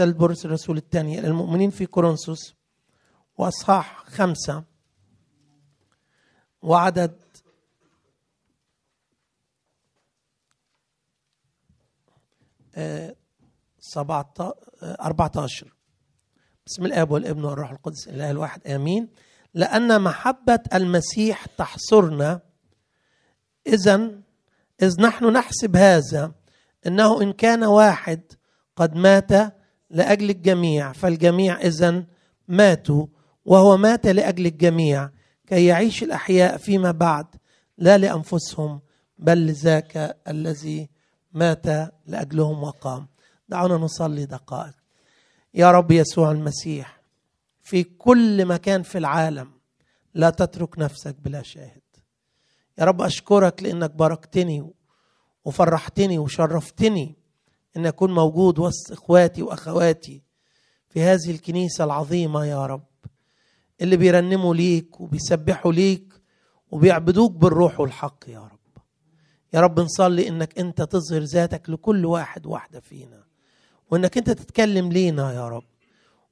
رسالة بولس الرسول الثانية للمؤمنين في كورنثوس وأصحاح خمسة وعدد سبعة 14 بسم الاب والابن والروح القدس الاله الواحد امين لان محبه المسيح تحصرنا اذا اذ نحن نحسب هذا انه ان كان واحد قد مات لاجل الجميع فالجميع اذا ماتوا وهو مات لاجل الجميع كي يعيش الاحياء فيما بعد لا لانفسهم بل لذاك الذي مات لاجلهم وقام دعونا نصلي دقائق يا رب يسوع المسيح في كل مكان في العالم لا تترك نفسك بلا شاهد يا رب اشكرك لانك باركتني وفرحتني وشرفتني أن أكون موجود وسط إخواتي وأخواتي في هذه الكنيسة العظيمة يا رب اللي بيرنموا ليك وبيسبحوا ليك وبيعبدوك بالروح والحق يا رب يا رب نصلي انك انت تظهر ذاتك لكل واحد واحدة فينا وانك انت تتكلم لينا يا رب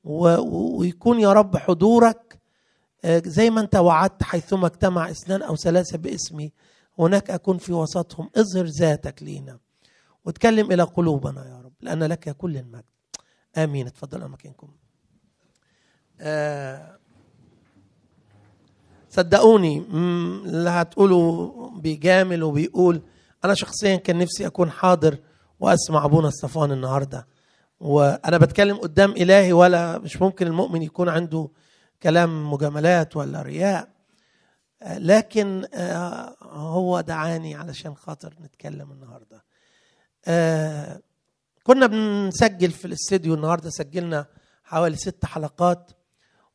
ويكون يا رب حضورك آه، زي ما انت وعدت حيثما اجتمع اثنان او ثلاثة باسمي هناك اكون في وسطهم اظهر ذاتك لينا واتكلم إلى قلوبنا يا رب لأن لك كل المجد آمين اتفضل أماكنكم آه صدقوني اللي هتقولوا بيجامل وبيقول أنا شخصيا كان نفسي أكون حاضر وأسمع أبونا الصفان النهاردة وأنا بتكلم قدام إلهي ولا مش ممكن المؤمن يكون عنده كلام مجاملات ولا رياء آه، لكن آه، هو دعاني علشان خاطر نتكلم النهارده آه، كنا بنسجل في الاستديو النهارده سجلنا حوالي ست حلقات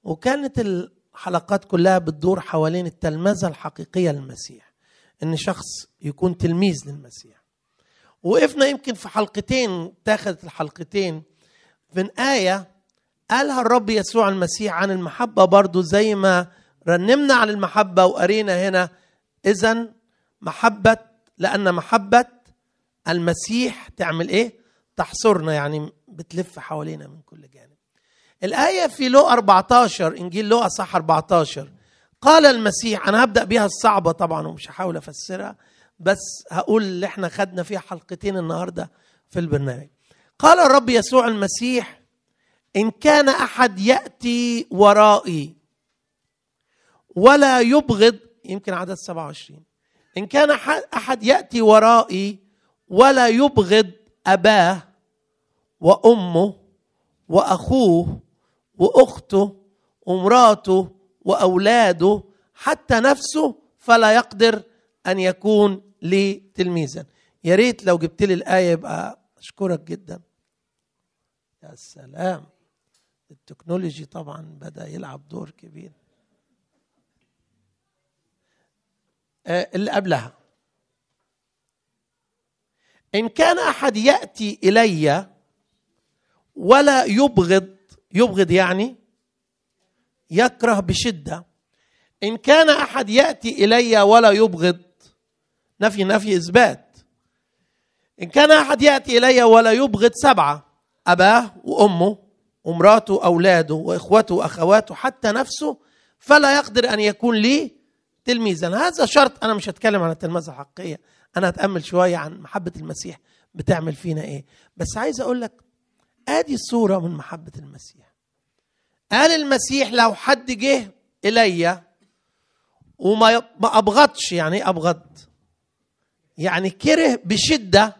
وكانت الحلقات كلها بتدور حوالين التلمذه الحقيقيه للمسيح ان شخص يكون تلميذ للمسيح وقفنا يمكن في حلقتين اتاخذت الحلقتين من ايه قالها الرب يسوع المسيح عن المحبه برضو زي ما رنمنا عن المحبه وقرينا هنا اذا محبه لان محبه المسيح تعمل ايه تحصرنا يعني بتلف حوالينا من كل جانب الآية في لو 14 إنجيل لو أصح 14 قال المسيح أنا هبدأ بيها الصعبة طبعا ومش هحاول أفسرها بس هقول اللي احنا خدنا فيها حلقتين النهاردة في البرنامج قال الرب يسوع المسيح إن كان أحد يأتي ورائي ولا يبغض يمكن عدد 27 إن كان أحد يأتي ورائي ولا يبغض أباه وأمه وأخوه وأخته ومراته وأولاده حتى نفسه فلا يقدر أن يكون لي تلميذا يا ريت لو جبت لي الآية يبقى أشكرك جدا يا سلام التكنولوجي طبعا بدأ يلعب دور كبير آه اللي قبلها ان كان احد ياتي الي ولا يبغض يبغض يعني يكره بشده ان كان احد ياتي الي ولا يبغض نفي نفي اثبات ان كان احد ياتي الي ولا يبغض سبعه اباه وامه ومراته اولاده واخوته واخواته حتى نفسه فلا يقدر ان يكون لي تلميذا هذا شرط انا مش هتكلم عن التلمذه الحقيقيه انا هتامل شويه عن محبه المسيح بتعمل فينا ايه بس عايز اقول لك ادي صوره من محبه المسيح قال المسيح لو حد جه الي وما ابغضش يعني ايه ابغض يعني كره بشده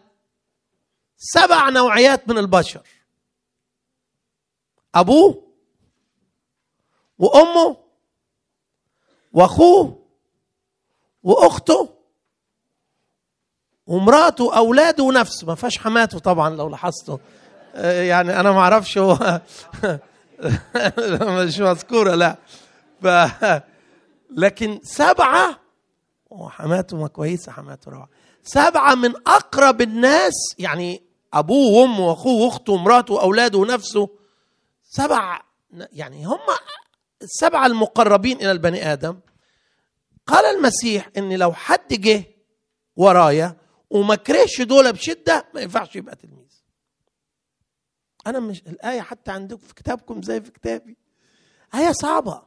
سبع نوعيات من البشر ابوه وامه واخوه واخته ومراته اولاده ونفسه ما فيهاش حماته طبعا لو لاحظتوا آه، يعني انا ما اعرفش هو مش مذكوره لا ف لكن سبعه وحماته ما كويسه حماته روعه سبعه من اقرب الناس يعني ابوه وامه واخوه واخته ومراته واولاده ونفسه سبع يعني هم السبعه المقربين الى البني ادم قال المسيح ان لو حد جه ورايا وما كرهش دول بشده ما ينفعش يبقى تلميذ انا مش الايه حتى عندكم في كتابكم زي في كتابي ايه صعبه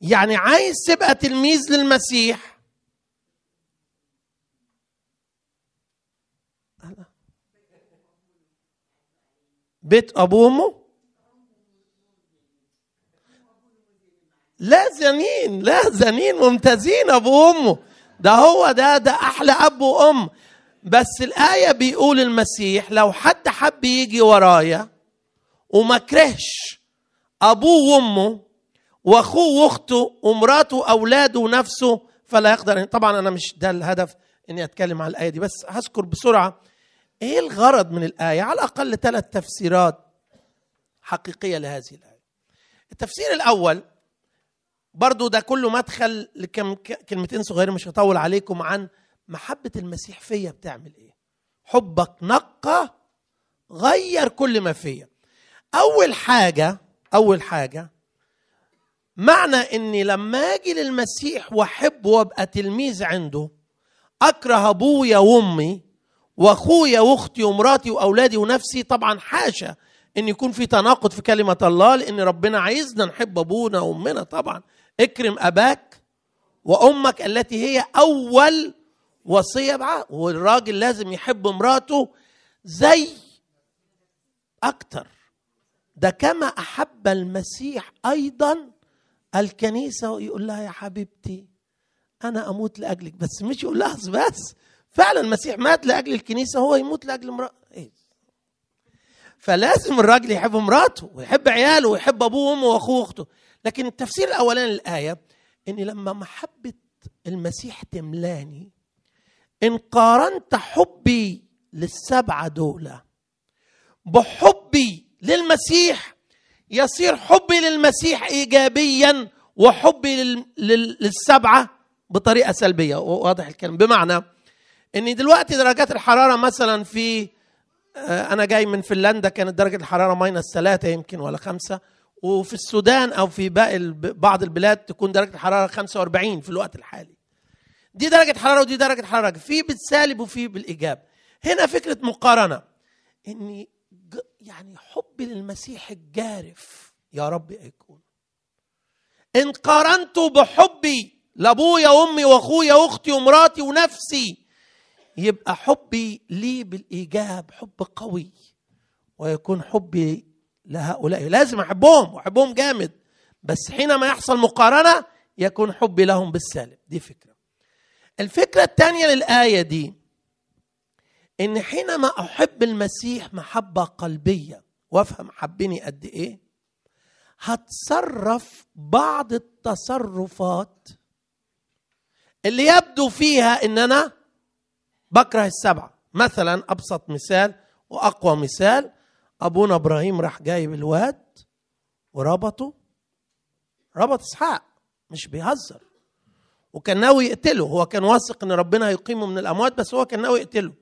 يعني عايز تبقى تلميذ للمسيح بيت ابوه وامه لا زنين لا زنين ممتازين ابو امه ده هو ده ده احلى اب وام بس الايه بيقول المسيح لو حد حب يجي ورايا وما كرهش ابوه وامه واخوه واخته ومراته واولاده ونفسه فلا يقدر طبعا انا مش ده الهدف اني اتكلم على الايه دي بس هذكر بسرعه ايه الغرض من الايه على الاقل ثلاث تفسيرات حقيقيه لهذه الايه التفسير الاول برضو ده كله مدخل لكم كلمتين صغيرين مش هطول عليكم عن محبة المسيح فيا بتعمل ايه حبك نقى غير كل ما فيا اول حاجة اول حاجة معنى اني لما اجي للمسيح واحبه وابقى تلميذ عنده اكره ابويا وامي واخويا واختي ومراتي واولادي ونفسي طبعا حاشا ان يكون في تناقض في كلمه الله لان ربنا عايزنا نحب ابونا وامنا طبعا اكرم اباك وامك التي هي اول وصيه بعقد والراجل لازم يحب مراته زي اكتر ده كما احب المسيح ايضا الكنيسه ويقول لها يا حبيبتي انا اموت لاجلك بس مش يقول لها بس فعلا المسيح مات لاجل الكنيسه هو يموت لاجل امراه إيه؟ فلازم الراجل يحب مراته ويحب عياله ويحب ابوه وامه واخوه واخته لكن التفسير الاولاني للايه ان لما محبه المسيح تملاني ان قارنت حبي للسبعه دول بحبي للمسيح يصير حبي للمسيح ايجابيا وحبي للسبعه بطريقه سلبيه واضح الكلام بمعنى ان دلوقتي درجات الحراره مثلا في آه، انا جاي من فنلندا كانت درجه الحراره ماينس ثلاثة يمكن ولا خمسة وفي السودان او في باقي بعض البلاد تكون درجه الحراره 45 في الوقت الحالي دي درجه حراره ودي درجه حراره في بالسالب وفي بالايجاب هنا فكره مقارنه اني يعني حبي للمسيح الجارف يا رب يكون ان قارنته بحبي لابويا وامي واخويا واختي ومراتي ونفسي يبقى حبي ليه بالايجاب حب قوي ويكون حبي لهؤلاء لازم أحبهم وأحبهم جامد بس حينما يحصل مقارنة يكون حبي لهم بالسالب دي فكرة الفكرة الثانية للآية دي إن حينما أحب المسيح محبة قلبية وأفهم حبني قد إيه هتصرف بعض التصرفات اللي يبدو فيها ان انا بكره السبعه مثلا ابسط مثال واقوى مثال ابونا ابراهيم راح جايب الواد وربطه ربط اسحاق مش بيهزر وكان ناوي يقتله هو كان واثق ان ربنا هيقيمه من الاموات بس هو كان ناوي يقتله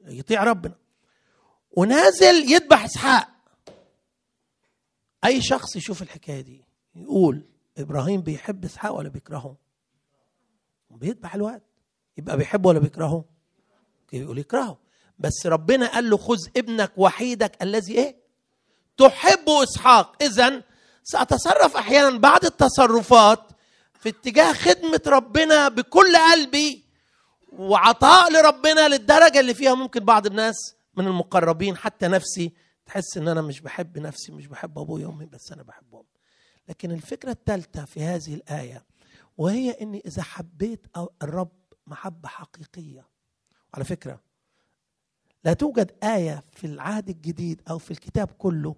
يطيع ربنا ونازل يذبح اسحاق اي شخص يشوف الحكايه دي يقول ابراهيم بيحب اسحاق ولا بيكرهه بيذبح الواد يبقى بيحبه ولا بيكرهه يقول يكرهه بس ربنا قال له خذ ابنك وحيدك الذي ايه تحب اسحاق اذا ساتصرف احيانا بعض التصرفات في اتجاه خدمه ربنا بكل قلبي وعطاء لربنا للدرجه اللي فيها ممكن بعض الناس من المقربين حتى نفسي تحس ان انا مش بحب نفسي مش بحب ابويا وامي بس انا بحبهم لكن الفكره الثالثه في هذه الايه وهي اني اذا حبيت الرب محبه حقيقيه على فكره لا توجد آية في العهد الجديد أو في الكتاب كله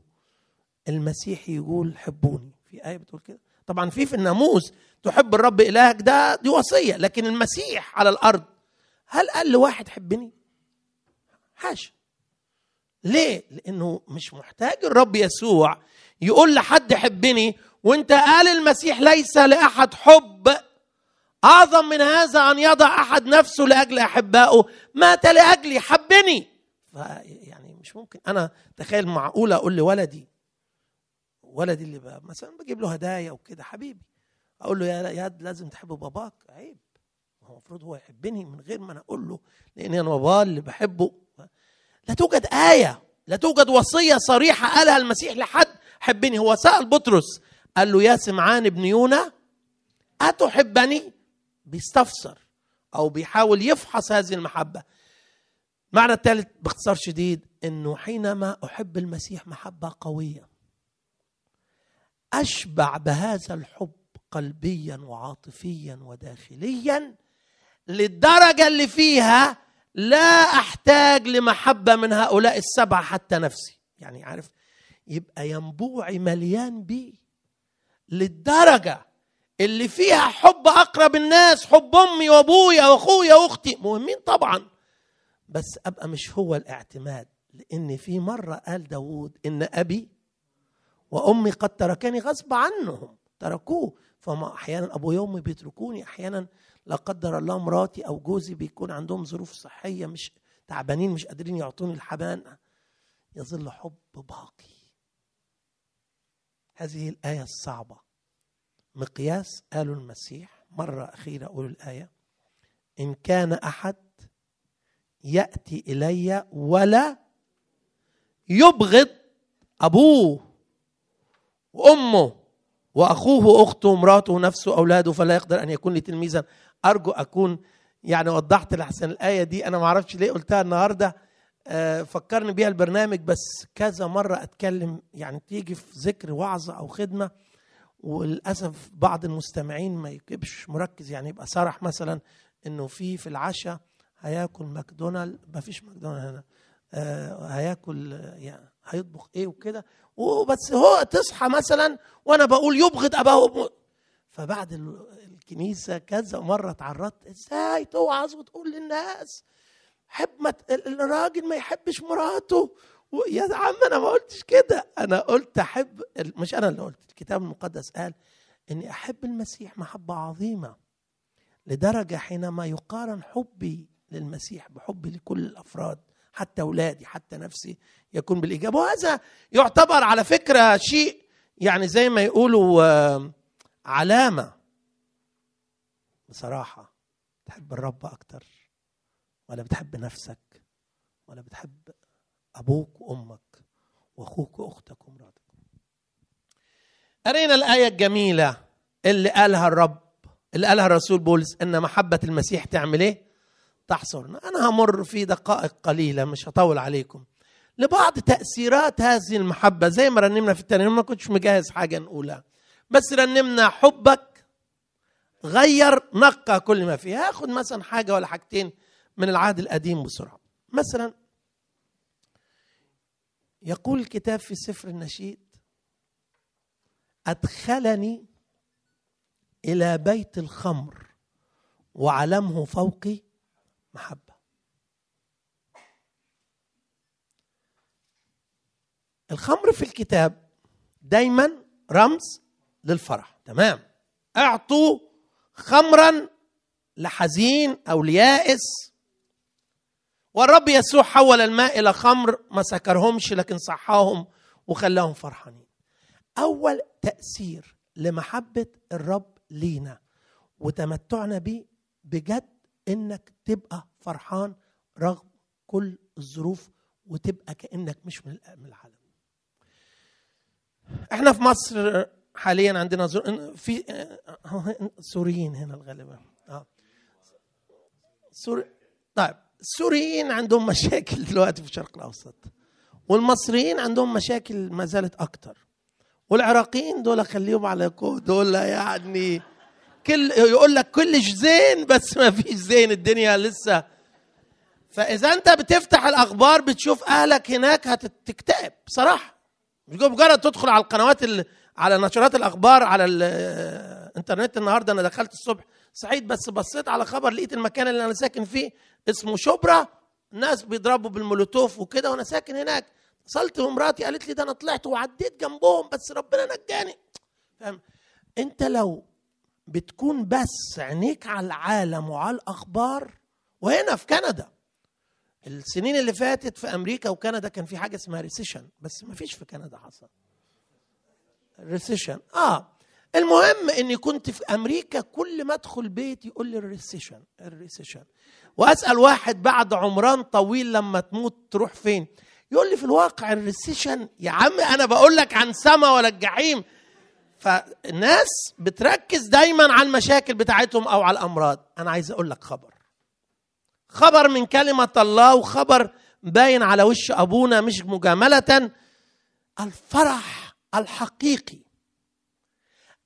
المسيح يقول حبوني في آية بتقول كده طبعا في في الناموس تحب الرب إلهك ده دي وصية لكن المسيح على الأرض هل قال لواحد حبني؟ حاش ليه؟ لأنه مش محتاج الرب يسوع يقول لحد حبني وانت قال المسيح ليس لأحد حب أعظم من هذا أن يضع أحد نفسه لأجل أحبائه مات لأجلي حبني يعني مش ممكن انا تخيل معقوله اقول لولدي ولدي اللي بقى مثلا بجيب له هدايا وكده حبيبي اقول له يا ياد لازم تحب باباك عيب هو المفروض هو يحبني من غير ما انا اقول له لان انا باباه اللي بحبه لا توجد ايه لا توجد وصيه صريحه قالها المسيح لحد حبني هو سال بطرس قال له يا سمعان ابن يونا اتحبني بيستفسر او بيحاول يفحص هذه المحبه المعنى الثالث باختصار شديد انه حينما احب المسيح محبه قويه اشبع بهذا الحب قلبيا وعاطفيا وداخليا للدرجه اللي فيها لا احتاج لمحبه من هؤلاء السبعه حتى نفسي يعني عارف يبقى ينبوعي مليان بيه للدرجه اللي فيها حب اقرب الناس حب امي وابويا واخويا واختي مهمين طبعا بس ابقى مش هو الاعتماد لان في مره قال داوود ان ابي وامي قد تركني غصب عنهم تركوه فما احيانا ابويا وامي بيتركوني احيانا لا قدر الله مراتي او جوزي بيكون عندهم ظروف صحيه مش تعبانين مش قادرين يعطوني الحبان يظل حب باقي هذه الايه الصعبه مقياس قالوا المسيح مره اخيره اقول الايه ان كان احد يأتي إلي ولا يبغض أبوه وأمه وأخوه وأخته ومراته نفسه أولاده فلا يقدر أن يكون لي تلميذا أرجو أكون يعني وضحت لحسن الآية دي أنا معرفش ليه قلتها النهاردة آه، فكرني بيها البرنامج بس كذا مرة أتكلم يعني تيجي في ذكر وعظة أو خدمة وللأسف بعض المستمعين ما يجيبش مركز يعني يبقى صرح مثلا انه في في العشاء هياكل ماكدونالد مفيش ماكدونالد هنا آه هياكل يعني هيطبخ ايه وكده وبس هو تصحى مثلا وانا بقول يبغض اباه فبعد الكنيسه كذا مره اتعرضت ازاي توعظ وتقول للناس حب ما الراجل ما يحبش مراته يا عم انا ما قلتش كده انا قلت احب مش انا اللي قلت الكتاب المقدس قال اني احب المسيح محبه عظيمه لدرجه حينما يقارن حبي للمسيح بحب لكل الافراد حتى اولادي حتى نفسي يكون بالاجابه وهذا يعتبر على فكره شيء يعني زي ما يقولوا علامه بصراحه تحب الرب اكتر ولا بتحب نفسك ولا بتحب ابوك وامك واخوك واختك ومراتك قرينا الايه الجميله اللي قالها الرب اللي قالها الرسول بولس ان محبه المسيح تعمل ايه تحصرنا أنا همر في دقائق قليلة مش هطول عليكم لبعض تأثيرات هذه المحبة زي ما رنمنا في الترنيم ما كنتش مجهز حاجة نقولها بس رنمنا حبك غير نقى كل ما فيه هاخد مثلا حاجة ولا حاجتين من العهد القديم بسرعة مثلا يقول الكتاب في سفر النشيد أدخلني إلى بيت الخمر وعلمه فوقي محبة الخمر في الكتاب دايما رمز للفرح تمام اعطوا خمرا لحزين او ليائس والرب يسوع حول الماء الى خمر ما سكرهمش لكن صحاهم وخلاهم فرحانين اول تاثير لمحبه الرب لينا وتمتعنا به بجد انك تبقى فرحان رغم كل الظروف وتبقى كانك مش من العالم احنا في مصر حاليا عندنا زر... في آه، سوريين هنا الغالبه اه سوري طيب السوريين عندهم مشاكل دلوقتي في الشرق الاوسط والمصريين عندهم مشاكل ما زالت اكتر والعراقيين دول خليهم على كو دول يعني كل يقول لك كل زين بس ما فيش زين الدنيا لسه فاذا انت بتفتح الاخبار بتشوف اهلك هناك هتكتئب بصراحه مش مجرد تدخل على القنوات ال... على نشرات الاخبار على الانترنت النهارده انا دخلت الصبح سعيد بس بصيت على خبر لقيت المكان اللي انا ساكن فيه اسمه شبرا ناس بيضربوا بالمولوتوف وكده وانا ساكن هناك اتصلت بمراتي قالت لي ده انا طلعت وعديت جنبهم بس ربنا نجاني فاهم انت لو بتكون بس عينيك على العالم وعلى الاخبار وهنا في كندا السنين اللي فاتت في امريكا وكندا كان في حاجه اسمها ريسيشن بس ما فيش في كندا حصل ريسيشن اه المهم اني كنت في امريكا كل ما ادخل بيت يقول لي الريسيشن الريسيشن واسال واحد بعد عمران طويل لما تموت تروح فين يقول لي في الواقع الريسيشن يا عم انا بقول لك عن سما ولا الجحيم فالناس بتركز دايما على المشاكل بتاعتهم او على الامراض انا عايز اقول لك خبر خبر من كلمه الله وخبر باين على وش ابونا مش مجامله الفرح الحقيقي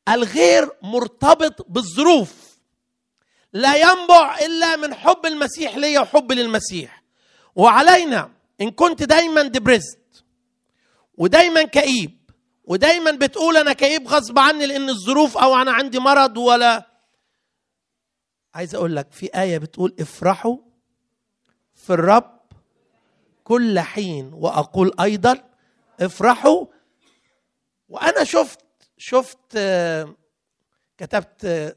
الغير مرتبط بالظروف لا ينبع الا من حب المسيح ليا وحب للمسيح وعلينا ان كنت دايما دبرزت ودايما كئيب ودايما بتقول انا كئيب غصب عني لان الظروف او انا عندي مرض ولا عايز اقول لك في ايه بتقول افرحوا في الرب كل حين واقول ايضا افرحوا وانا شفت شفت آه، كتبت آه،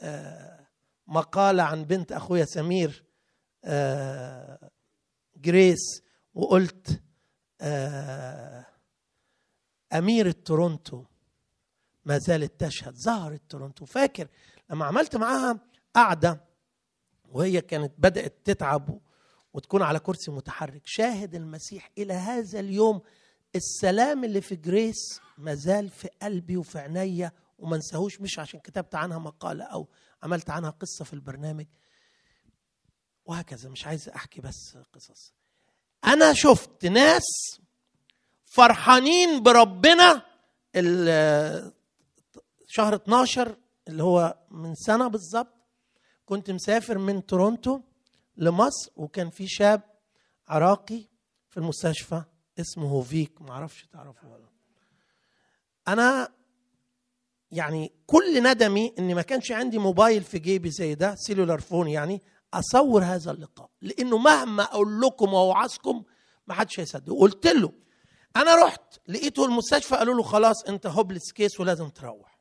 آه، مقاله عن بنت اخويا سمير جريس وقلت آه أميرة تورونتو ما زالت تشهد ظهرت تورونتو فاكر لما عملت معاها قعدة وهي كانت بدأت تتعب وتكون على كرسي متحرك شاهد المسيح إلى هذا اليوم السلام اللي في جريس ما زال في قلبي وفي عينيا وما انساهوش مش عشان كتبت عنها مقالة أو عملت عنها قصة في البرنامج وهكذا مش عايز أحكي بس قصص أنا شفت ناس فرحانين بربنا شهر 12 اللي هو من سنة بالظبط كنت مسافر من تورونتو لمصر وكان في شاب عراقي في المستشفى اسمه هوفيك معرفش تعرفه ولا انا يعني كل ندمي ان ما كانش عندي موبايل في جيبي زي ده سيلولار فون يعني اصور هذا اللقاء لانه مهما اقول لكم واوعظكم ما حدش هيصدق قلت له انا رحت لقيته المستشفى قالوا له خلاص انت هوبلس كيس ولازم تروح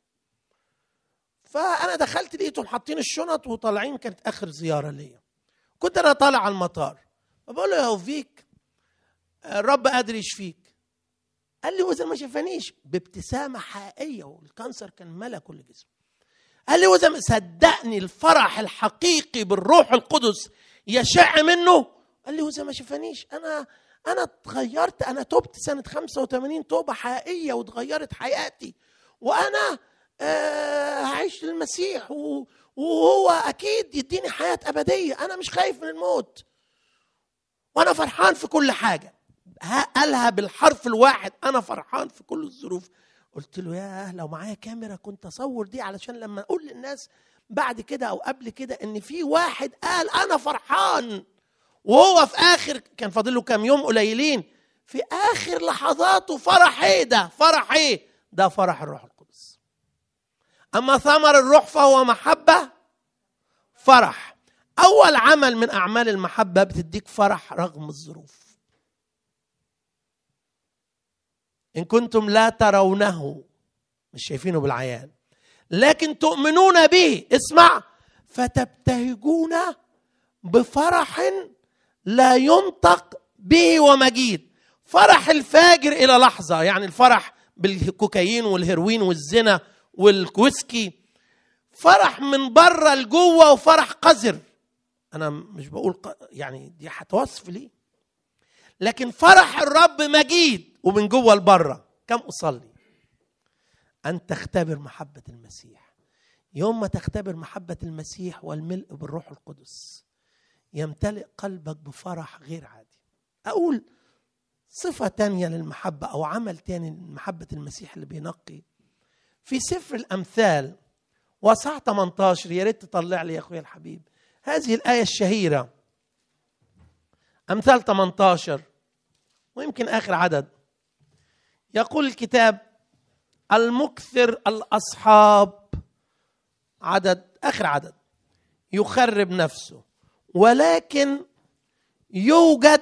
فانا دخلت لقيتهم حاطين الشنط وطالعين كانت اخر زياره ليا كنت انا طالع على المطار فبقول له يا وفيك الرب قادر يشفيك قال لي وزن ما شافانيش بابتسامه حقيقيه والكانسر كان ملا كل جسمه قال لي وزن صدقني الفرح الحقيقي بالروح القدس يشع منه قال لي وزن ما شافانيش انا انا اتغيرت انا تبت سنه 85 توبه حقيقيه واتغيرت حياتي وانا آه، هعيش للمسيح وهو اكيد يديني حياه ابديه انا مش خايف من الموت وانا فرحان في كل حاجه قالها بالحرف الواحد انا فرحان في كل الظروف قلت له يا لو معايا كاميرا كنت اصور دي علشان لما اقول للناس بعد كده او قبل كده ان في واحد قال انا فرحان وهو في اخر كان فاضل له كام يوم قليلين في اخر لحظاته فرح ايه ده فرح ايه ده فرح الروح القدس اما ثمر الروح فهو محبه فرح اول عمل من اعمال المحبه بتديك فرح رغم الظروف ان كنتم لا ترونه مش شايفينه بالعيان لكن تؤمنون به اسمع فتبتهجون بفرح لا ينطق به ومجيد فرح الفاجر الى لحظه يعني الفرح بالكوكايين والهيروين والزنا والكويسكي فرح من بره لجوه وفرح قذر انا مش بقول ق... يعني دي هتوصف ليه لكن فرح الرب مجيد ومن جوه لبره كم اصلي ان تختبر محبه المسيح يوم ما تختبر محبه المسيح والملء بالروح القدس يمتلئ قلبك بفرح غير عادي اقول صفة تانية للمحبة أو عمل تاني لمحبة المسيح اللي بينقي في سفر الأمثال وصع 18 يا ريت تطلع لي يا أخويا الحبيب هذه الآية الشهيرة أمثال 18 ويمكن آخر عدد يقول الكتاب المكثر الأصحاب عدد آخر عدد يخرب نفسه ولكن يوجد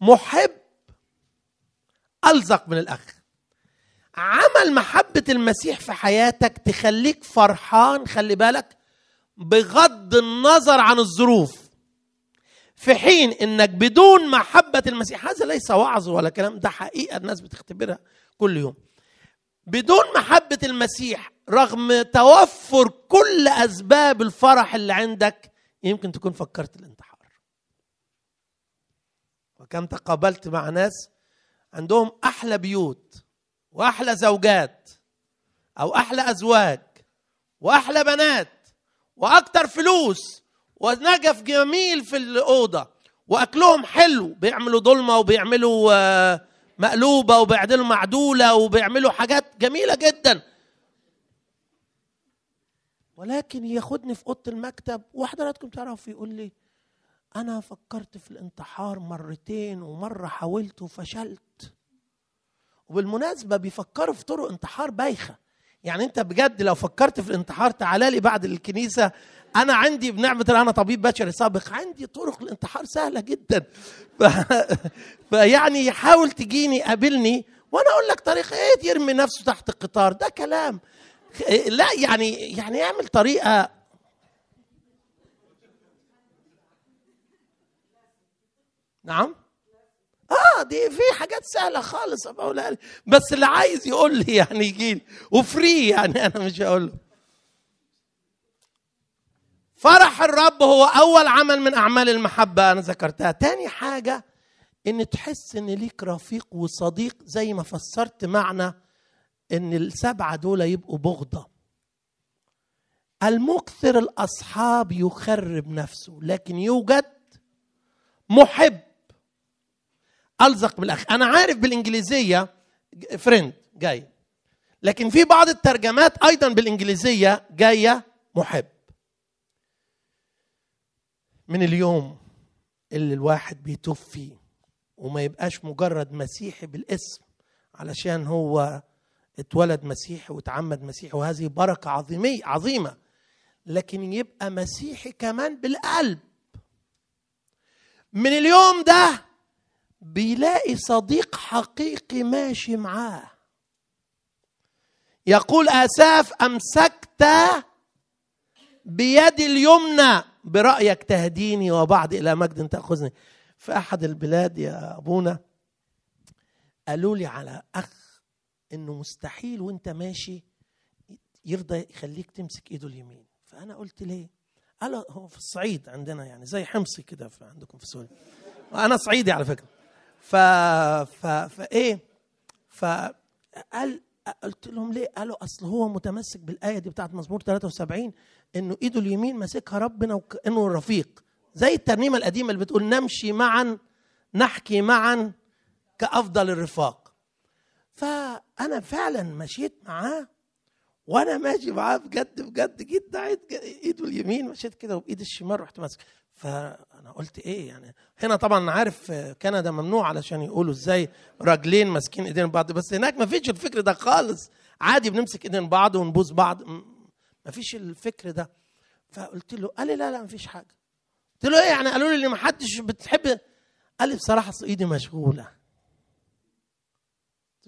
محب ألزق من الأخ عمل محبة المسيح في حياتك تخليك فرحان خلي بالك بغض النظر عن الظروف في حين انك بدون محبة المسيح هذا ليس وعظ ولا كلام ده حقيقة الناس بتختبرها كل يوم بدون محبة المسيح رغم توفر كل أسباب الفرح اللي عندك يمكن تكون فكرت الانتحار وكم تقابلت مع ناس عندهم احلى بيوت واحلى زوجات او احلى ازواج واحلى بنات واكتر فلوس ونجف جميل في الاوضه واكلهم حلو بيعملوا ضلمه وبيعملوا آه، مقلوبه وبيعملوا معدوله وبيعملوا حاجات جميله جدا ولكن ياخدني في اوضه المكتب وحضراتكم تعرفوا يقول لي انا فكرت في الانتحار مرتين ومره حاولت وفشلت وبالمناسبه بيفكروا في طرق انتحار بايخه يعني انت بجد لو فكرت في الانتحار تعال لي بعد الكنيسه انا عندي بنعمه انا طبيب بشري سابق عندي طرق الانتحار سهله جدا ف... فيعني حاول تجيني قابلني وانا اقول لك طريقه ايه يرمي نفسه تحت القطار ده كلام لا يعني يعني اعمل طريقه نعم اه دي في حاجات سهله خالص بقولها بس اللي عايز يقول لي يعني يجي لي وفري يعني انا مش هقول له فرح الرب هو اول عمل من اعمال المحبه انا ذكرتها تاني حاجه ان تحس ان ليك رفيق وصديق زي ما فسرت معنى ان السبعه دول يبقوا بغضه المكثر الاصحاب يخرب نفسه لكن يوجد محب الزق بالاخ انا عارف بالانجليزيه فريند جاي لكن في بعض الترجمات ايضا بالانجليزيه جايه محب من اليوم اللي الواحد بيتوب فيه وما يبقاش مجرد مسيحي بالاسم علشان هو اتولد مسيحي واتعمد مسيحي وهذه بركة عظيمية عظيمة لكن يبقى مسيحي كمان بالقلب من اليوم ده بيلاقي صديق حقيقي ماشي معاه يقول آساف أمسكت بيدي اليمنى برأيك تهديني وبعد إلى مجد تأخذني في أحد البلاد يا أبونا قالوا لي على أخ انه مستحيل وانت ماشي يرضى يخليك تمسك ايده اليمين فانا قلت ليه قال هو في الصعيد عندنا يعني زي حمصي كده عندكم في سوريا انا صعيدي على فكره ف ف فايه فقال قلت لهم ليه قالوا اصل هو متمسك بالايه دي بتاعت مزمور 73 انه ايده اليمين ماسكها ربنا وكانه الرفيق زي الترنيمه القديمه اللي بتقول نمشي معا نحكي معا كافضل الرفاق فأنا فعلا مشيت معاه وانا ماشي معاه بجد بجد جيت دعيت ايده اليمين مشيت كده وبايد الشمال رحت ماسك فانا قلت ايه يعني هنا طبعا عارف كندا ممنوع علشان يقولوا ازاي راجلين ماسكين ايدين بعض بس هناك ما فيش الفكر ده خالص عادي بنمسك ايدين بعض ونبوس بعض ما فيش الفكر ده فقلت له قال لي لا لا ما فيش حاجه قلت له ايه يعني قالوا لي ان ما حدش بتحب قال لي بصراحه ايدي مشغوله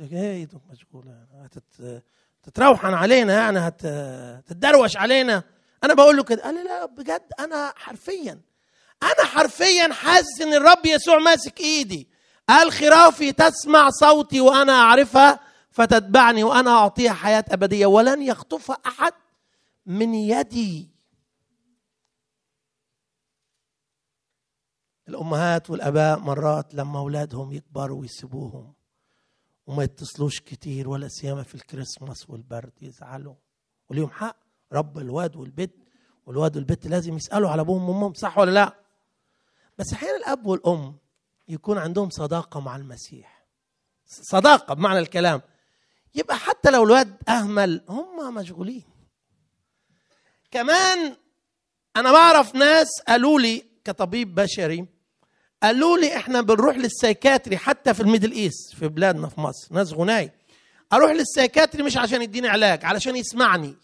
هي مشغوله هتت... هتتروحن علينا يعني هت... هتتدروش علينا انا بقول له كده قال لي لا بجد انا حرفيا انا حرفيا حاسس ان الرب يسوع ماسك ايدي قال خرافي تسمع صوتي وانا اعرفها فتتبعني وانا اعطيها حياه ابديه ولن يخطفها احد من يدي الامهات والاباء مرات لما اولادهم يكبروا ويسيبوهم وما يتصلوش كتير ولا سيما في الكريسماس والبرد يزعلوا وليهم حق رب الواد والبنت والواد والبنت لازم يسالوا على ابوهم وامهم صح ولا لا بس احيانا الاب والام يكون عندهم صداقه مع المسيح صداقه بمعنى الكلام يبقى حتى لو الواد اهمل هم مشغولين كمان انا بعرف ناس قالوا لي كطبيب بشري قالوا لي احنا بنروح للسايكاتري حتى في الميدل ايست في بلادنا في مصر ناس غناي اروح للسايكاتري مش عشان يديني علاج علشان يسمعني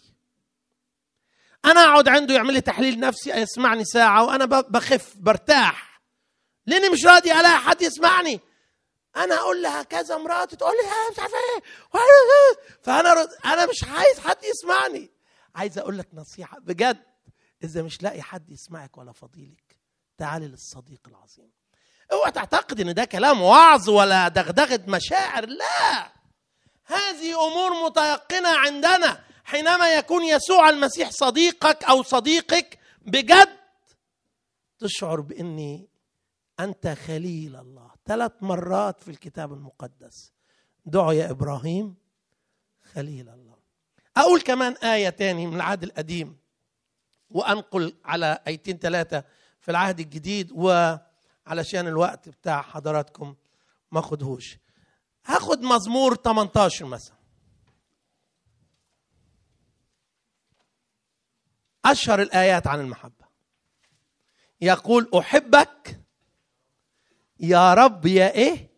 انا اقعد عنده يعمل لي تحليل نفسي يسمعني ساعه وانا بخف برتاح لاني مش راضي الاقي حد يسمعني انا اقول لها كذا مراتي تقول لي مش عارف ايه فانا رد... انا مش عايز حد يسمعني عايز اقول لك نصيحه بجد اذا مش لاقي حد يسمعك ولا فضيلك تعالي للصديق العظيم اوعى تعتقد ان ده كلام وعظ ولا دغدغه مشاعر لا هذه امور متيقنه عندنا حينما يكون يسوع المسيح صديقك او صديقك بجد تشعر باني انت خليل الله ثلاث مرات في الكتاب المقدس دعي ابراهيم خليل الله اقول كمان ايه تاني من العهد القديم وانقل على ايتين ثلاثه في العهد الجديد و علشان الوقت بتاع حضراتكم ما خدهوش هاخد مزمور 18 مثلا أشهر الآيات عن المحبة يقول أحبك يا رب يا إيه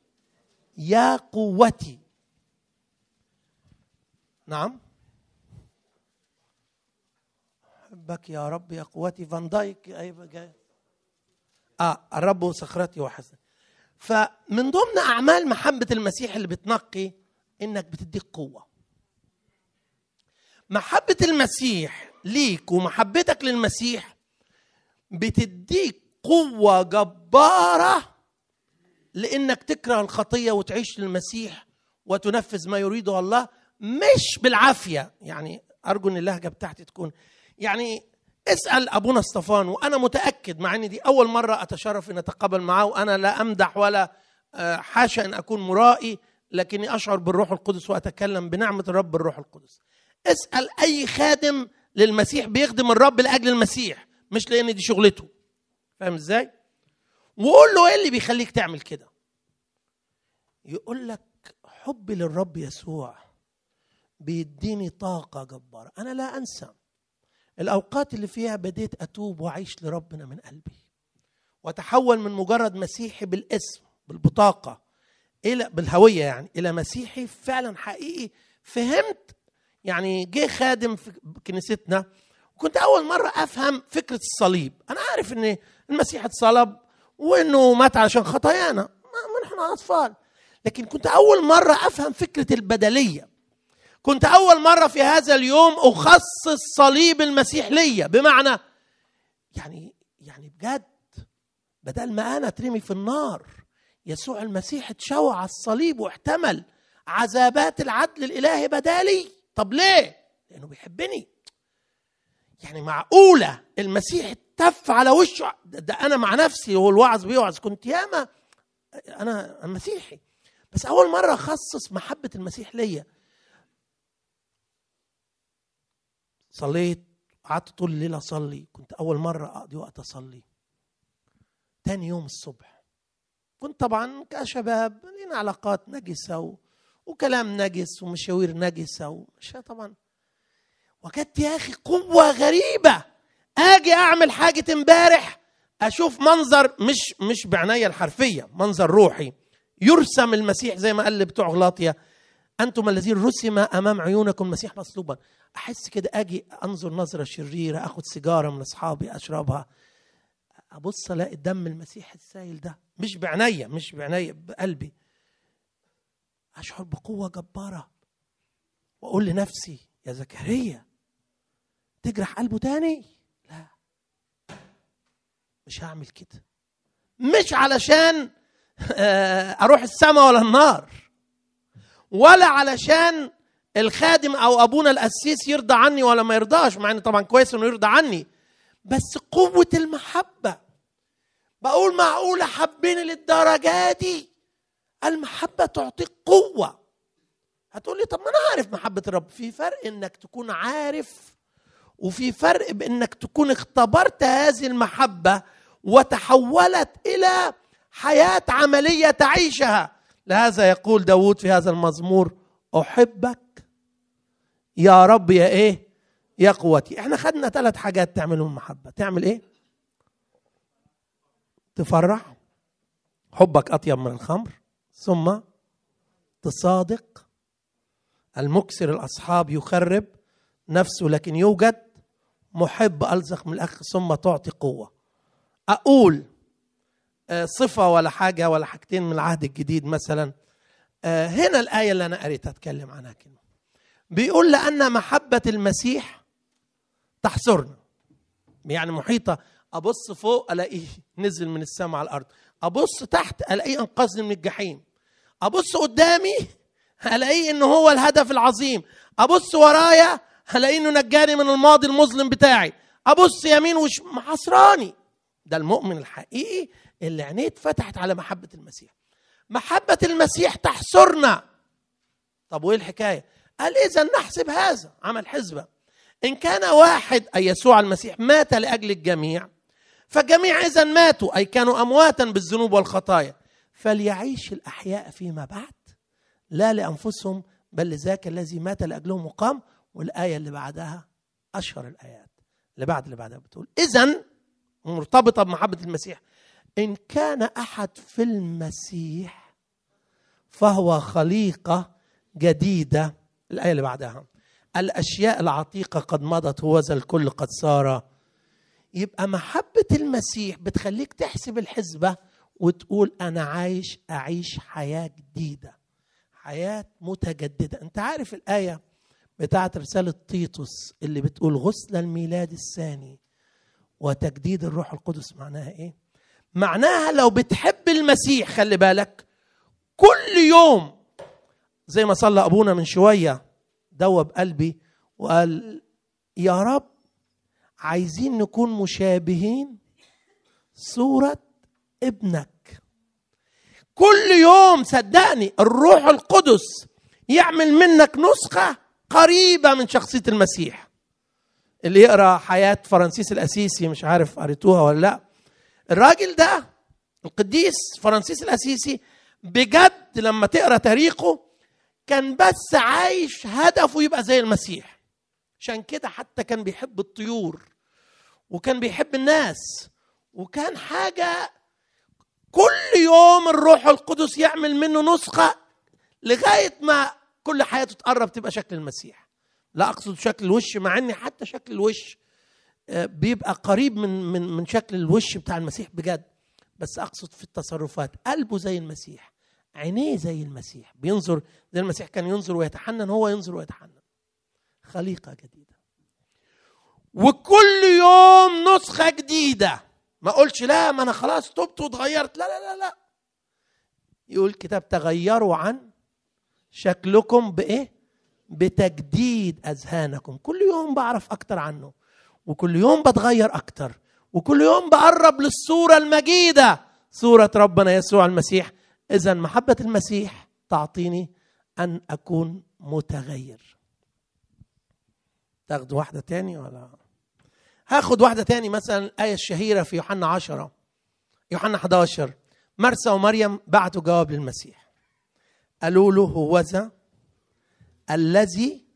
يا قوتي نعم أحبك يا رب يا قوتي فان دايك ايوه اه الرب صخرتي وحسن فمن ضمن اعمال محبه المسيح اللي بتنقي انك بتديك قوه محبه المسيح ليك ومحبتك للمسيح بتديك قوه جباره لانك تكره الخطيه وتعيش للمسيح وتنفذ ما يريده الله مش بالعافيه يعني ارجو ان اللهجه بتاعتي تكون يعني اسأل أبونا اصطفان وأنا متأكد مع أن دي أول مرة أتشرف أن أتقابل معاه وأنا لا أمدح ولا آه، حاشا أن أكون مرائي لكني أشعر بالروح القدس وأتكلم بنعمة الرب بالروح القدس اسأل أي خادم للمسيح بيخدم الرب لأجل المسيح مش لأن دي شغلته فاهم إزاي؟ وقول له إيه اللي بيخليك تعمل كده يقول لك حبي للرب يسوع بيديني طاقة جبارة أنا لا أنسى الأوقات اللي فيها بديت أتوب وأعيش لربنا من قلبي وأتحول من مجرد مسيحي بالاسم بالبطاقة إلى بالهوية يعني إلى مسيحي فعلا حقيقي فهمت يعني جه خادم في كنيستنا وكنت أول مرة أفهم فكرة الصليب أنا عارف إن المسيح اتصلب وإنه مات علشان خطايانا ما نحن أطفال لكن كنت أول مرة أفهم فكرة البدلية كنت أول مرة في هذا اليوم أخصص صليب المسيح ليا بمعنى يعني يعني بجد بدل ما أنا أترمي في النار يسوع المسيح اتشوى على الصليب واحتمل عذابات العدل الإلهي بدالي طب ليه؟ لأنه بيحبني يعني معقولة المسيح تف على وشه ده أنا مع نفسي هو الوعظ بيوعظ كنت ياما أنا مسيحي بس أول مرة أخصص محبة المسيح ليا صليت قعدت طول الليل اصلي كنت اول مره اقضي وقت اصلي تاني يوم الصبح كنت طبعا كشباب لنا علاقات نجسه و... وكلام نجس ومشاوير نجسه ومش طبعا وجدت يا اخي قوه غريبه اجي اعمل حاجه امبارح اشوف منظر مش مش بعناية الحرفيه منظر روحي يرسم المسيح زي ما قال بتوع غلاطيه انتم الذين رسم امام عيونكم المسيح مصلوبا احس كده اجي انظر نظره شريره اخد سيجاره من اصحابي اشربها ابص الاقي دم المسيح السائل ده مش بعينيا مش بعينيا بقلبي اشعر بقوه جباره واقول لنفسي يا زكريا تجرح قلبه تاني لا مش هعمل كده مش علشان آه، اروح السماء ولا النار ولا علشان الخادم او ابونا القسيس يرضى عني ولا ما يرضاش مع ان طبعا كويس انه يرضى عني بس قوه المحبه بقول معقوله حبني للدرجه دي المحبه تعطيك قوه هتقول لي طب ما انا عارف محبه الرب في فرق انك تكون عارف وفي فرق بانك تكون اختبرت هذه المحبه وتحولت الى حياه عمليه تعيشها لهذا يقول داود في هذا المزمور أحبك يا رب يا إيه يا قوتي احنا خدنا ثلاث حاجات تعملوا محبة تعمل إيه تفرح حبك أطيب من الخمر ثم تصادق المكسر الأصحاب يخرب نفسه لكن يوجد محب ألزق من الأخ ثم تعطي قوة أقول آه، صفه ولا حاجه ولا حاجتين من العهد الجديد مثلا آه، هنا الايه اللي انا قريتها اتكلم عنها كلمه بيقول لان محبه المسيح تحصرنا يعني محيطه ابص فوق الاقيه نزل من السماء على الارض ابص تحت الاقيه انقذني من الجحيم ابص قدامي الاقيه ان هو الهدف العظيم ابص ورايا الاقيه انه نجاني من الماضي المظلم بتاعي ابص يمين وش محصراني ده المؤمن الحقيقي اللي عينيه اتفتحت على محبة المسيح محبة المسيح تحصرنا طب وايه الحكاية قال إذا نحسب هذا عمل حسبة إن كان واحد أي يسوع المسيح مات لأجل الجميع فالجميع إذا ماتوا أي كانوا أمواتا بالذنوب والخطايا فليعيش الأحياء فيما بعد لا لأنفسهم بل لذاك الذي مات لأجلهم وقام والآية اللي بعدها أشهر الآيات اللي بعد اللي بعدها بتقول إذا مرتبطة بمحبة المسيح ان كان احد في المسيح فهو خليقه جديده الايه اللي بعدها الاشياء العتيقه قد مضت وذا الكل قد صار يبقى محبه المسيح بتخليك تحسب الحسبه وتقول انا عايش اعيش حياه جديده حياه متجدده انت عارف الايه بتاعت رساله تيتوس اللي بتقول غسل الميلاد الثاني وتجديد الروح القدس معناها ايه معناها لو بتحب المسيح خلي بالك كل يوم زي ما صلى ابونا من شويه دوب قلبي وقال يا رب عايزين نكون مشابهين صوره ابنك كل يوم صدقني الروح القدس يعمل منك نسخه قريبه من شخصيه المسيح اللي يقرا حياه فرنسيس الاسيسي مش عارف قريتوها ولا لا الراجل ده القديس فرانسيس الاسيسي بجد لما تقرا تاريخه كان بس عايش هدفه يبقى زي المسيح عشان كده حتى كان بيحب الطيور وكان بيحب الناس وكان حاجه كل يوم الروح القدس يعمل منه نسخه لغايه ما كل حياته تقرب تبقى شكل المسيح لا اقصد شكل الوش مع اني حتى شكل الوش آه، بيبقى قريب من من من شكل الوش بتاع المسيح بجد بس اقصد في التصرفات قلبه زي المسيح عينيه زي المسيح بينظر زي المسيح كان ينظر ويتحنن هو ينظر ويتحنن خليقه جديده وكل يوم نسخه جديده ما اقولش لا ما انا خلاص تبت واتغيرت لا لا لا لا يقول الكتاب تغيروا عن شكلكم بايه بتجديد اذهانكم كل يوم بعرف اكتر عنه وكل يوم بتغير أكتر وكل يوم بقرب للصورة المجيدة صورة ربنا يسوع المسيح إذا محبة المسيح تعطيني أن أكون متغير تاخدوا واحدة تاني ولا هاخد واحدة تاني مثلا الآية الشهيرة في يوحنا عشرة يوحنا 11 مرسى ومريم بعتوا جواب للمسيح قالوا له هوذا الذي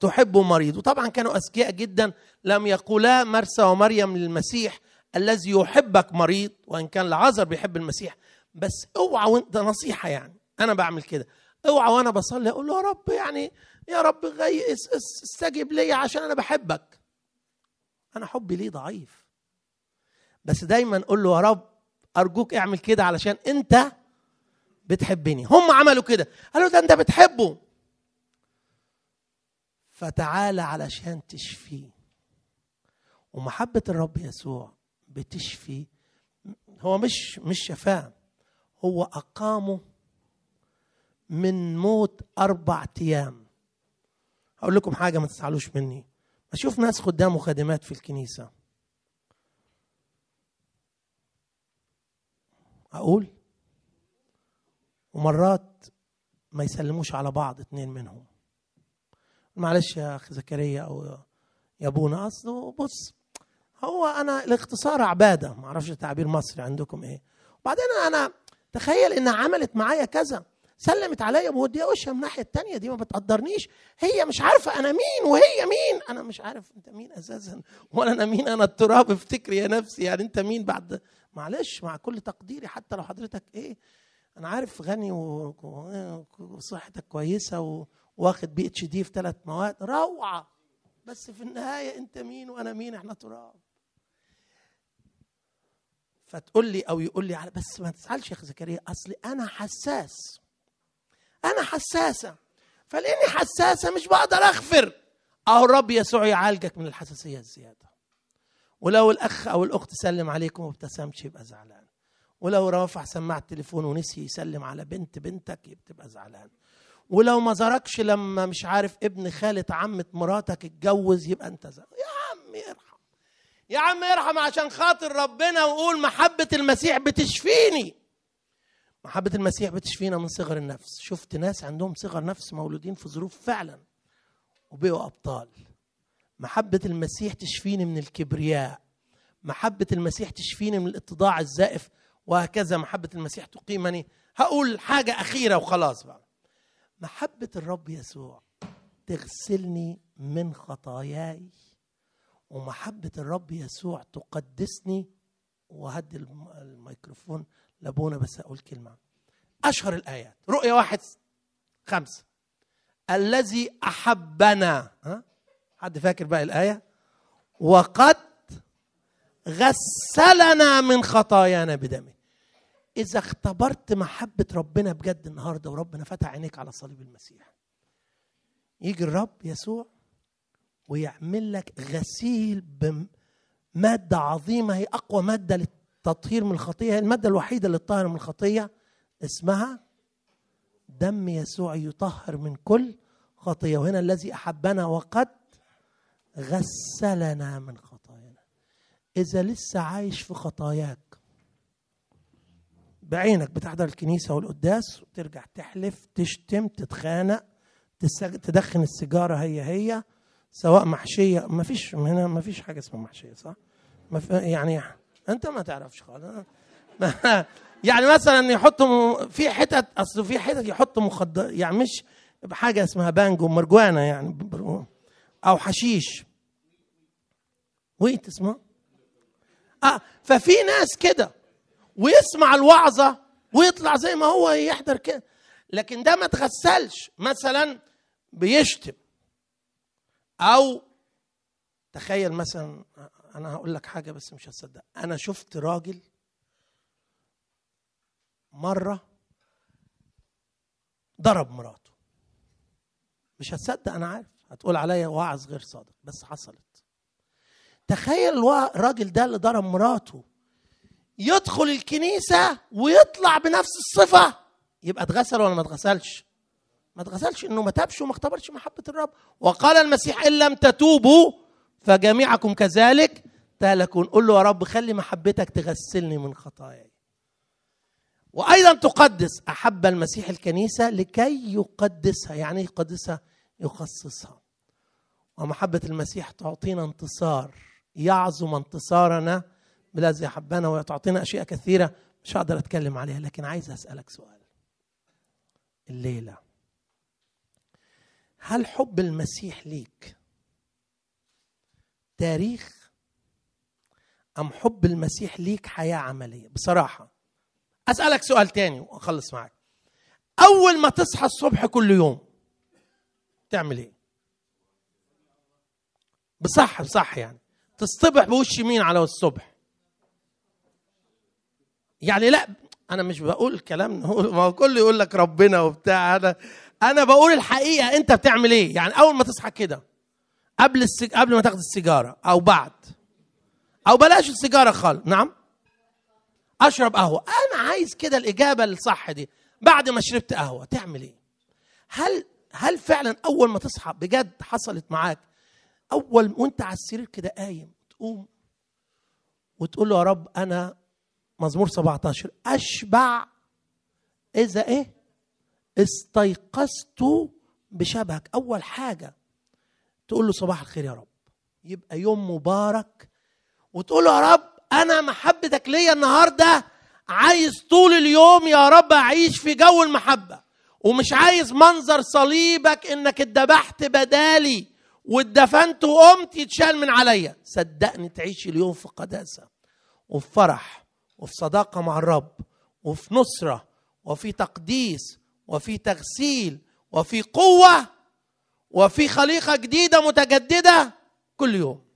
تحب مريض وطبعا كانوا أذكياء جدا لم يقولا مرسى ومريم للمسيح الذي يحبك مريض وإن كان العذر بيحب المسيح بس اوعى وانت نصيحة يعني أنا بعمل كده اوعى وأنا بصلي أقول له يا رب يعني يا رب غي استجب لي عشان أنا بحبك أنا حبي ليه ضعيف بس دايما أقول له يا رب أرجوك اعمل كده علشان أنت بتحبني هم عملوا كده قالوا ده أنت بتحبه فتعالى علشان تشفيه ومحبة الرب يسوع بتشفي هو مش مش شفاء هو أقامه من موت أربع أيام هقول لكم حاجة ما تزعلوش مني أشوف ناس خدام وخادمات في الكنيسة أقول ومرات ما يسلموش على بعض اتنين منهم معلش يا اخي زكريا او يا ابونا اصله بص هو انا الاختصار عباده ما اعرفش تعبير مصري عندكم ايه وبعدين انا تخيل انها عملت معايا كذا سلمت عليا مودية وشها من الناحية الثانيه دي ما بتقدرنيش هي مش عارفة أنا مين وهي مين أنا مش عارف أنت مين أساسا ولا أنا مين أنا التراب افتكر يا نفسي يعني أنت مين بعد معلش مع كل تقديري حتى لو حضرتك إيه أنا عارف غني وصحتك كويسة واخد بي اتش دي في ثلاث مواد روعه بس في النهايه انت مين وانا مين احنا تراب فتقول لي او يقول لي بس ما تزعلش يا زكريا اصل انا حساس انا حساسه فلاني حساسه مش بقدر اغفر اهو الرب يسوع يعالجك من الحساسيه الزياده ولو الاخ او الاخت سلم عليكم وما ابتسمش يبقى زعلان ولو رافع سماعه التليفون ونسي يسلم على بنت بنتك يبقى زعلان ولو ما زاركش لما مش عارف ابن خالة عمة مراتك اتجوز يبقى انت زارك يا عم ارحم يا عم ارحم عشان خاطر ربنا وقول محبة المسيح بتشفيني محبة المسيح بتشفينا من صغر النفس شفت ناس عندهم صغر نفس مولودين في ظروف فعلا وبقوا أبطال محبة المسيح تشفيني من الكبرياء محبة المسيح تشفيني من الاتضاع الزائف وهكذا محبة المسيح تقيمني هقول حاجة أخيرة وخلاص بقى محبة الرب يسوع تغسلني من خطاياي ومحبة الرب يسوع تقدسني وهدي الميكروفون لابونا بس أقول كلمة أشهر الآيات رؤية واحد خمسة الذي أحبنا ها؟ حد فاكر بقى الآية وقد غسلنا من خطايانا بدمه إذا اختبرت محبة ربنا بجد النهارده وربنا فتح عينيك على صليب المسيح يجي الرب يسوع ويعمل لك غسيل بمادة عظيمة هي أقوى مادة للتطهير من الخطية هي المادة الوحيدة اللي تطهر من الخطية اسمها دم يسوع يطهر من كل خطية وهنا الذي أحبنا وقد غسلنا من خطايانا إذا لسه عايش في خطاياك بعينك بتحضر الكنيسة والقداس وترجع تحلف تشتم تتخانق تسج... تدخن السيجارة هي هي سواء محشية ما فيش هنا ما فيش حاجة اسمها محشية صح؟ ما في يعني أنت ما تعرفش خالص يعني مثلا يحطوا في حتت اصل في حتت يحطوا مخدر يعني مش بحاجه اسمها بانجو مرجوانا يعني او حشيش ويت اسمه اه ففي ناس كده ويسمع الوعظه ويطلع زي ما هو يحضر كده لكن ده ما تغسلش مثلا بيشتم او تخيل مثلا انا هقول لك حاجه بس مش هتصدق انا شفت راجل مره ضرب مراته مش هتصدق انا عارف هتقول عليا واعظ غير صادق بس حصلت تخيل الراجل ده اللي ضرب مراته يدخل الكنيسة ويطلع بنفس الصفة يبقى اتغسل ولا ما اتغسلش ما اتغسلش انه ما تابش وما اختبرش محبة الرب وقال المسيح ان لم تتوبوا فجميعكم كذلك تهلكون قل له يا رب خلي محبتك تغسلني من خطاياي وايضا تقدس احب المسيح الكنيسة لكي يقدسها يعني إيه يقدسها يخصصها ومحبة المسيح تعطينا انتصار يعظم انتصارنا بلاد زي حبانا وتعطينا اشياء كثيره مش هقدر اتكلم عليها لكن عايز اسالك سؤال الليله هل حب المسيح ليك تاريخ ام حب المسيح ليك حياه عمليه بصراحه اسالك سؤال تاني واخلص معاك اول ما تصحى الصبح كل يوم تعمل ايه بصح بصح يعني تصطبح بوش يمين على الصبح يعني لا انا مش بقول كلام ما هو كله يقول لك ربنا وبتاع انا انا بقول الحقيقه انت بتعمل ايه يعني اول ما تصحى كده قبل السج... قبل ما تاخد السيجاره او بعد او بلاش السيجاره خالص نعم اشرب قهوه انا عايز كده الاجابه الصح دي بعد ما شربت قهوه تعمل ايه هل هل فعلا اول ما تصحى بجد حصلت معاك اول وانت على السرير كده قايم تقوم وتقول له يا رب انا مزمور 17 أشبع إذا إيه؟ استيقظت بشبهك أول حاجة تقول له صباح الخير يا رب يبقى يوم مبارك وتقول له يا رب أنا محبتك ليا النهاردة عايز طول اليوم يا رب أعيش في جو المحبة ومش عايز منظر صليبك إنك اتذبحت بدالي واتدفنت وقمت يتشال من عليا صدقني تعيش اليوم في قداسة وفرح وفي صداقه مع الرب وفي نصره وفي تقديس وفي تغسيل وفي قوه وفي خليقه جديده متجدده كل يوم